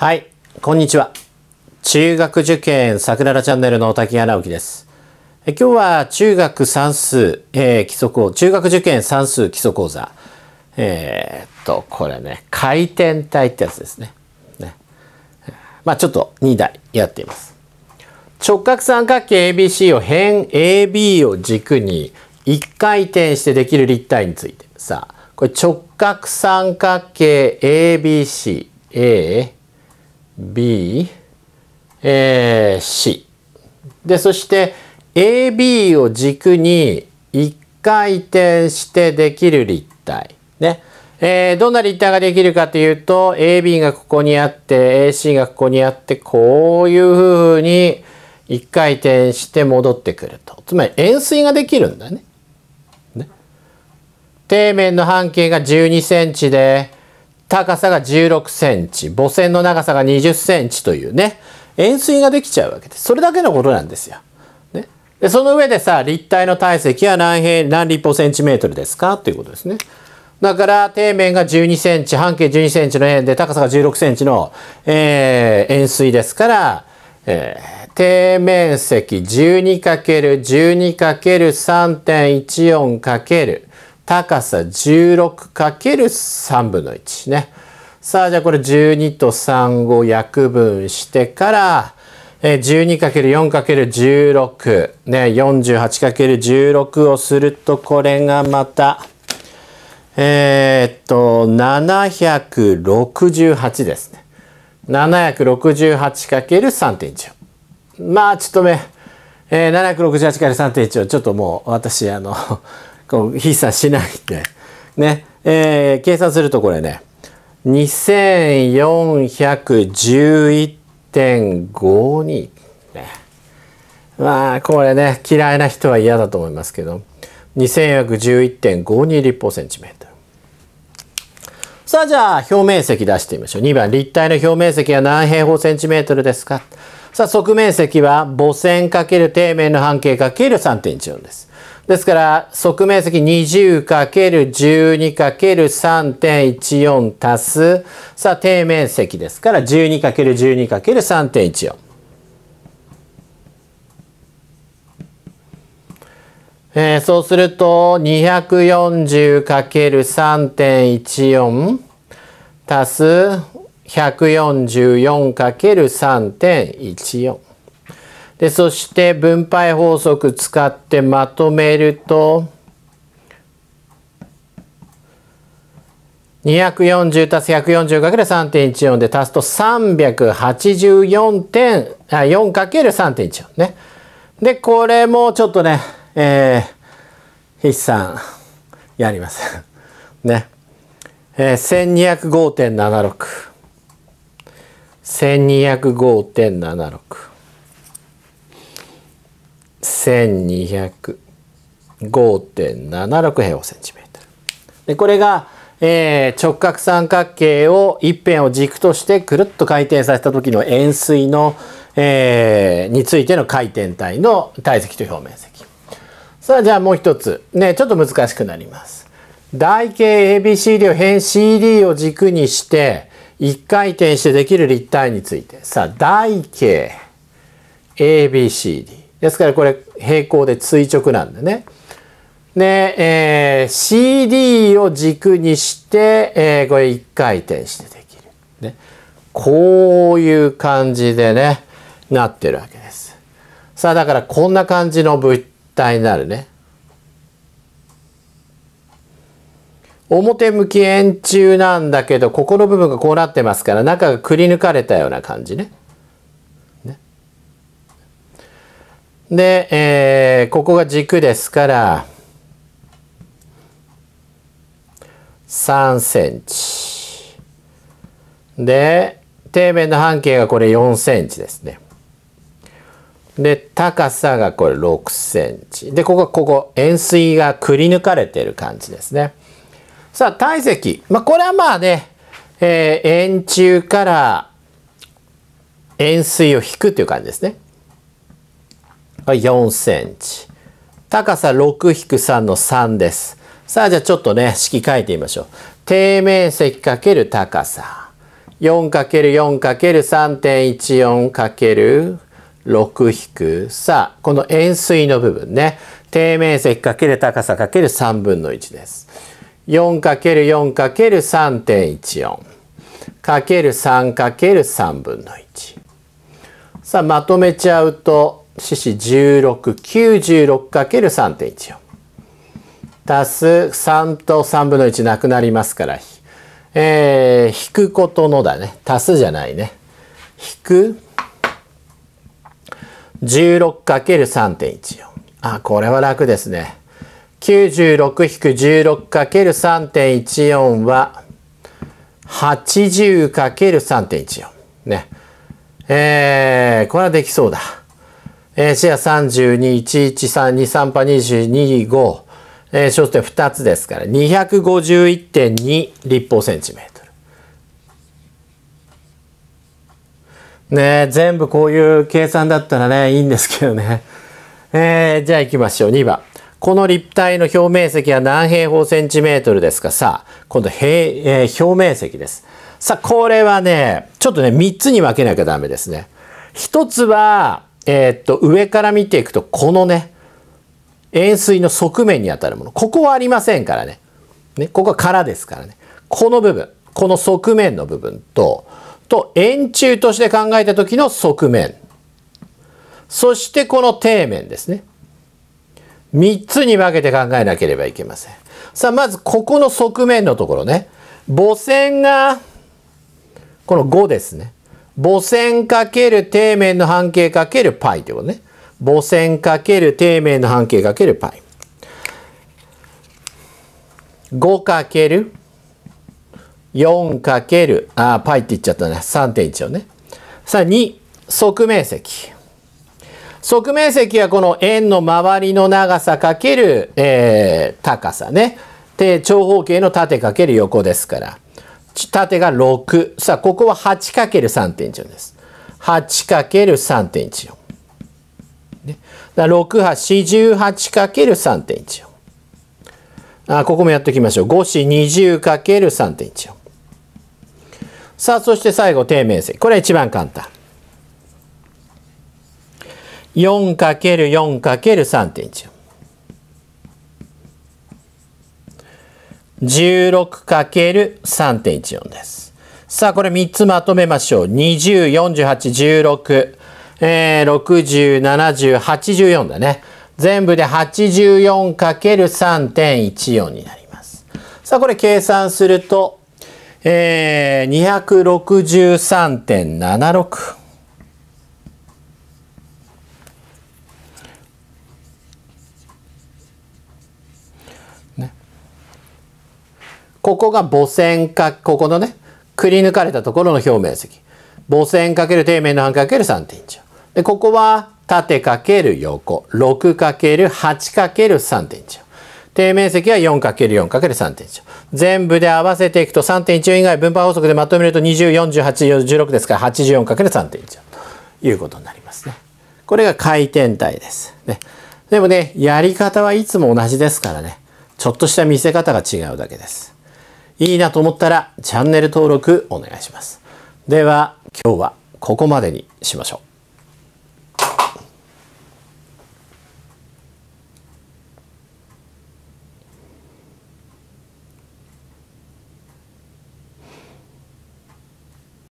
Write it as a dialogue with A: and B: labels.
A: はい、こんにちは。中学受験桜田チャンネルの滝谷直樹です。え今日は中学算数、えー、基礎講中学受験算数基礎講座。えー、っと、これね、回転体ってやつですね。ねまあちょっと2台やっています。直角三角形 ABC を辺 AB を軸に1回転してできる立体について。さあ、これ直角三角形 ABC、A、B、C。で、そして AB を軸に1回転してできる立体。ね。えー、どんな立体ができるかというと、AB がここにあって、AC がここにあって、こういうふうに1回転して戻ってくると。つまり円錐ができるんだね。ね底面の半径が12センチで、高さが16センチ、母船の長さが20センチというね、円錐ができちゃうわけです。それだけのことなんですよ。ね。で、その上でさ、立体の体積は何平、何立方センチメートルですかということですね。だから、底面が12センチ、半径12センチの円で、高さが16センチの、えー、円錐ですから、えー、底面積 12×12×3.14× 高さ 16×3 分の1ね。さあ、じゃあこれ12と3を約分してから、12×4×16 ね 48×16 をするとこれがまたえー、っと768ですね 768×3.1 まあちょっとね、えー、768×3.1 をちょっともう私あのこう、必殺しないで。ね。えー、計算するとこれね、2411.52。ね。まあ、これね、嫌いな人は嫌だと思いますけど、2411.52立方センチメートル。さあ、じゃあ、表面積出してみましょう。2番、立体の表面積は何平方センチメートルですかさあ、側面積は母線かける底面の半径かけ ×3.14 です。ですから、側面積 20×12×3.14 足す、さあ、底面積ですから 12×12×3.14。えー、そうすると 240×3.14 足す 144×3.14。で、そして分配法則使ってまとめると、240足す140かける3.14で足すと384点、4かける3.14ね。で、これもちょっとね、えー、筆算やります。ね。えー、1205.76。1205.76。1205.76平方センチメートル。でこれが、えー、直角三角形を一辺を軸としてくるっと回転させた時の円錐の、えー、についての回転体の体積と表面積。さあじゃあもう一つねちょっと難しくなります。台形 ABCD を辺 CD を軸にして1回転してできる立体についてさあ台形 ABCD ですからこれ平行で垂直なんでね。で、えー、CD を軸にして、えー、これ1回転してできる。ね。こういう感じでね、なってるわけです。さあだからこんな感じの物体になるね。表向き円柱なんだけど、ここの部分がこうなってますから、中がくり抜かれたような感じね。で、えー、ここが軸ですから、3センチ。で、底面の半径がこれ4センチですね。で、高さがこれ6センチ。で、ここ、ここ、円錐がくり抜かれてる感じですね。さあ、体積。まあ、これはまあね、えー、円柱から円錐を引くという感じですね。は4センチ。高さ6-3の3です。さあ、じゃあちょっとね、式書いてみましょう。底面積かける高さ。4×4×3.14×6 さあ、この円錐の部分ね。底面積かける高さかける3分の1です。4×4×3.14。かける3かける3分の1。さあまとめちゃうと四子16、96×3.14。足す3と3分の1なくなりますから、えー、引くことのだね。足すじゃないね。引く 16×3.14。あ、これは楽ですね。96-16×3.14 は 80×3.14。ね。えー、これはできそうだ。えー、シェア32、113、23パ22、5、えー、焦点2つですから、251.2立方センチメートル。ね全部こういう計算だったらね、いいんですけどね。えー、じゃあ行きましょう。2番。この立体の表面積は何平方センチメートルですかさあ、今度平、えー、表面積です。さあ、これはね、ちょっとね、3つに分けなきゃダメですね。1つは、えー、っと、上から見ていくと、このね、円錐の側面にあたるもの。ここはありませんからね。ね、ここは空ですからね。この部分、この側面の部分と、と、円柱として考えた時の側面。そしてこの底面ですね。三つに分けて考えなければいけません。さあ、まずここの側面のところね。母線が、この5ですね。母線かける底面の半径かける π ということね。母線かける底面の半径かける π。5かける4かける、あ、π って言っちゃったね。3.1をね。さあ、2、側面積。側面積はこの円の周りの長さかける、えー、高さね。で、長方形の縦かける横ですから。縦が6。さあ、ここは 8×3.14 です。8×3.14。6 8 48×3.14。あ、ここもやっておきましょう。5子 20×3.14。さあ、そして最後、底面積。これは一番簡単。4×4×3.14。16×3.14 です。さあ、これ3つまとめましょう。20、48、16、60、70、84だね。全部で 84×3.14 になります。さあ、これ計算すると、えー、263.76。ここが母線か、ここのね、くり抜かれたところの表面積。母線かける底面の半かける3.1で、ここは縦かける横。6かける8かける3.1底面積は4る4る3 1全部で合わせていくと3.1以外分配法則でまとめると204816ですから8 4る3 1ということになりますね。これが回転体です。ね、でもねやり方はいつも同じですからねちょっとした見せ方が違うだけです。いいなと思ったらチャンネル登録お願いします。では今日はここまでにしましょう。